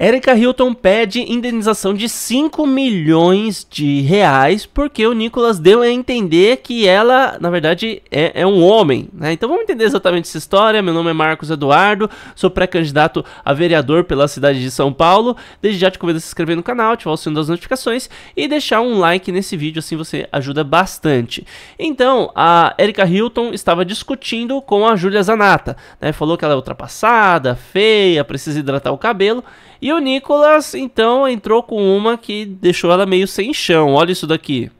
Erika Hilton pede indenização de 5 milhões de reais porque o Nicolas deu a entender que ela, na verdade, é, é um homem. Né? Então vamos entender exatamente essa história. Meu nome é Marcos Eduardo, sou pré-candidato a vereador pela cidade de São Paulo. Desde já te convido a se inscrever no canal, ativar o sino das notificações e deixar um like nesse vídeo, assim você ajuda bastante. Então, a Erika Hilton estava discutindo com a Júlia Zanata. Né? Falou que ela é ultrapassada, feia, precisa hidratar o cabelo e o Nicolas, então, entrou com uma que deixou ela meio sem chão. Olha isso daqui.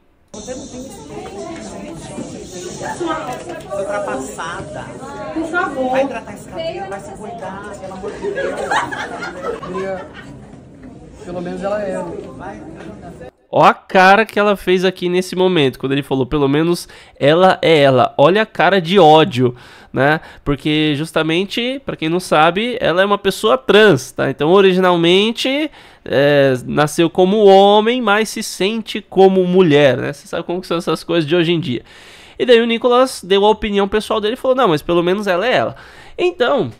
Ultrapassada. Por favor. Vai tratar esse cabelo, vai se cuidar, pelo amor de Deus. Pelo menos ela é. Vai. Ó a cara que ela fez aqui nesse momento, quando ele falou, pelo menos ela é ela. Olha a cara de ódio, né? Porque justamente, para quem não sabe, ela é uma pessoa trans, tá? Então, originalmente, é, nasceu como homem, mas se sente como mulher, né? Você sabe como são essas coisas de hoje em dia. E daí o Nicolas deu a opinião pessoal dele e falou: não, mas pelo menos ela é ela. Então,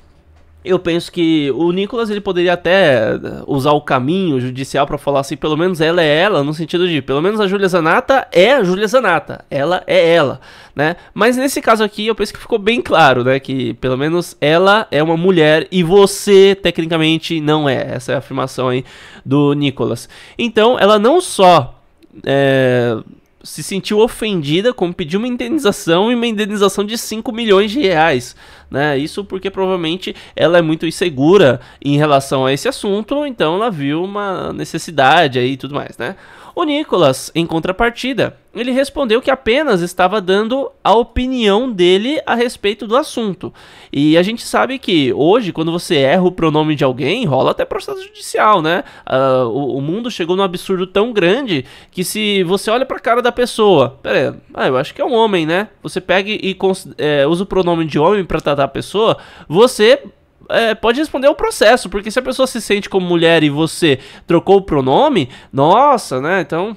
eu penso que o Nicolas ele poderia até usar o caminho judicial para falar assim, pelo menos ela é ela, no sentido de, pelo menos a Júlia Zanata é a Júlia Zanata, ela é ela, né? Mas nesse caso aqui, eu penso que ficou bem claro, né, que pelo menos ela é uma mulher e você tecnicamente não é. Essa é a afirmação aí do Nicolas. Então, ela não só é se sentiu ofendida, como pediu uma indenização e uma indenização de 5 milhões de reais. Né? Isso porque provavelmente ela é muito insegura em relação a esse assunto, então ela viu uma necessidade aí e tudo mais. Né? O Nicolas, em contrapartida, ele respondeu que apenas estava dando a opinião dele a respeito do assunto. E a gente sabe que hoje, quando você erra o pronome de alguém, rola até processo judicial, né? Uh, o, o, mundo chegou num absurdo tão grande que se você olha pra cara da pessoa, pera aí, ah, eu acho que é um homem, né? Você pega e é, usa o pronome de homem para tratar a pessoa, você é, pode responder ao processo, porque se a pessoa se sente como mulher e você trocou o pronome, nossa, né? Então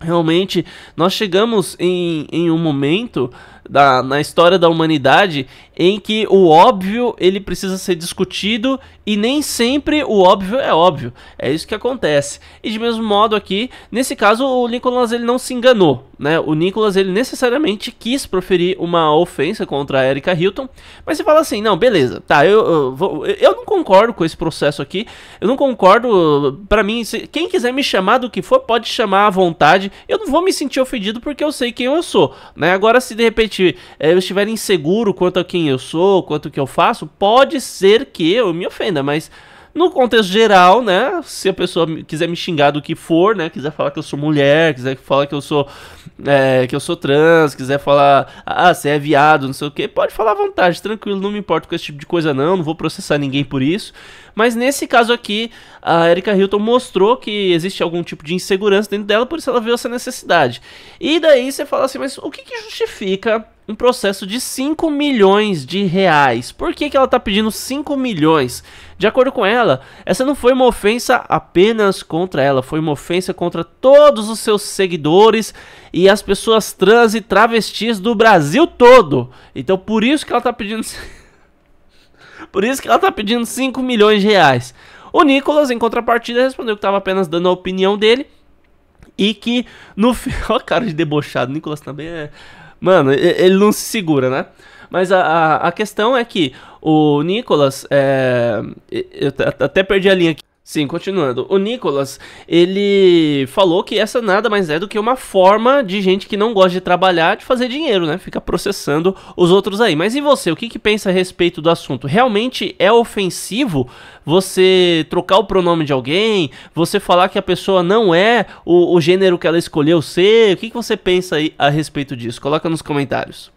Realmente, nós chegamos em, em um momento da, na história da humanidade em que o óbvio ele precisa ser discutido e nem sempre o óbvio é óbvio. É isso que acontece. E de mesmo modo aqui, nesse caso o Nicholas ele não se enganou, né? O Nicholas ele necessariamente quis proferir uma ofensa contra a Erika Hilton, mas você fala assim, não, beleza, tá, eu eu, eu não concordo com esse processo aqui. Eu não concordo, para mim, se, quem quiser me chamar do que for, pode chamar à vontade. Eu não vou me sentir ofendido porque eu sei quem eu sou, né? Agora se de repente eh, eu estiver inseguro quanto a quem eu sou, quanto que eu faço, pode ser que eu me ofenda, mas no contexto geral, né? Se a pessoa quiser me xingar do que for, né? Quiser falar que eu sou mulher, quiser falar que eu sou é, que eu sou trans, quiser falar, ah, você é viado, não sei o que, pode falar à vontade, tranquilo, não me importo com esse tipo de coisa, não, não vou processar ninguém por isso. Mas nesse caso aqui, a Erika Hilton mostrou que existe algum tipo de insegurança dentro dela, por isso ela viu essa necessidade. E daí você fala assim, mas o que, que justifica um processo de 5 milhões de reais. Por que, que ela está pedindo 5 milhões? De acordo com ela, essa não foi uma ofensa apenas contra ela, foi uma ofensa contra todos os seus seguidores e as pessoas trans e travestis do Brasil todo. Então por isso que ela está pedindo. por isso que ela está pedindo 5 milhões de reais. O Nicolas, em contrapartida, respondeu que estava apenas dando a opinião dele. E que no final. Olha a cara de debochado. Nicolas também é Mano, ele não se segura, né? Mas a, a, a questão é que o Nicolas. É, eu até perdi a linha aqui. Sim, continuando. O Nicolas, ele falou que essa nada mais é do que uma forma de gente que não gosta de trabalhar de fazer dinheiro, né? Fica processando os outros aí. Mas e você, o que, que pensa a respeito do assunto? Realmente é ofensivo você trocar o pronome de alguém? Você falar que a pessoa não é o, o gênero que ela escolheu ser? O que, que você pensa aí a respeito disso? Coloca nos comentários.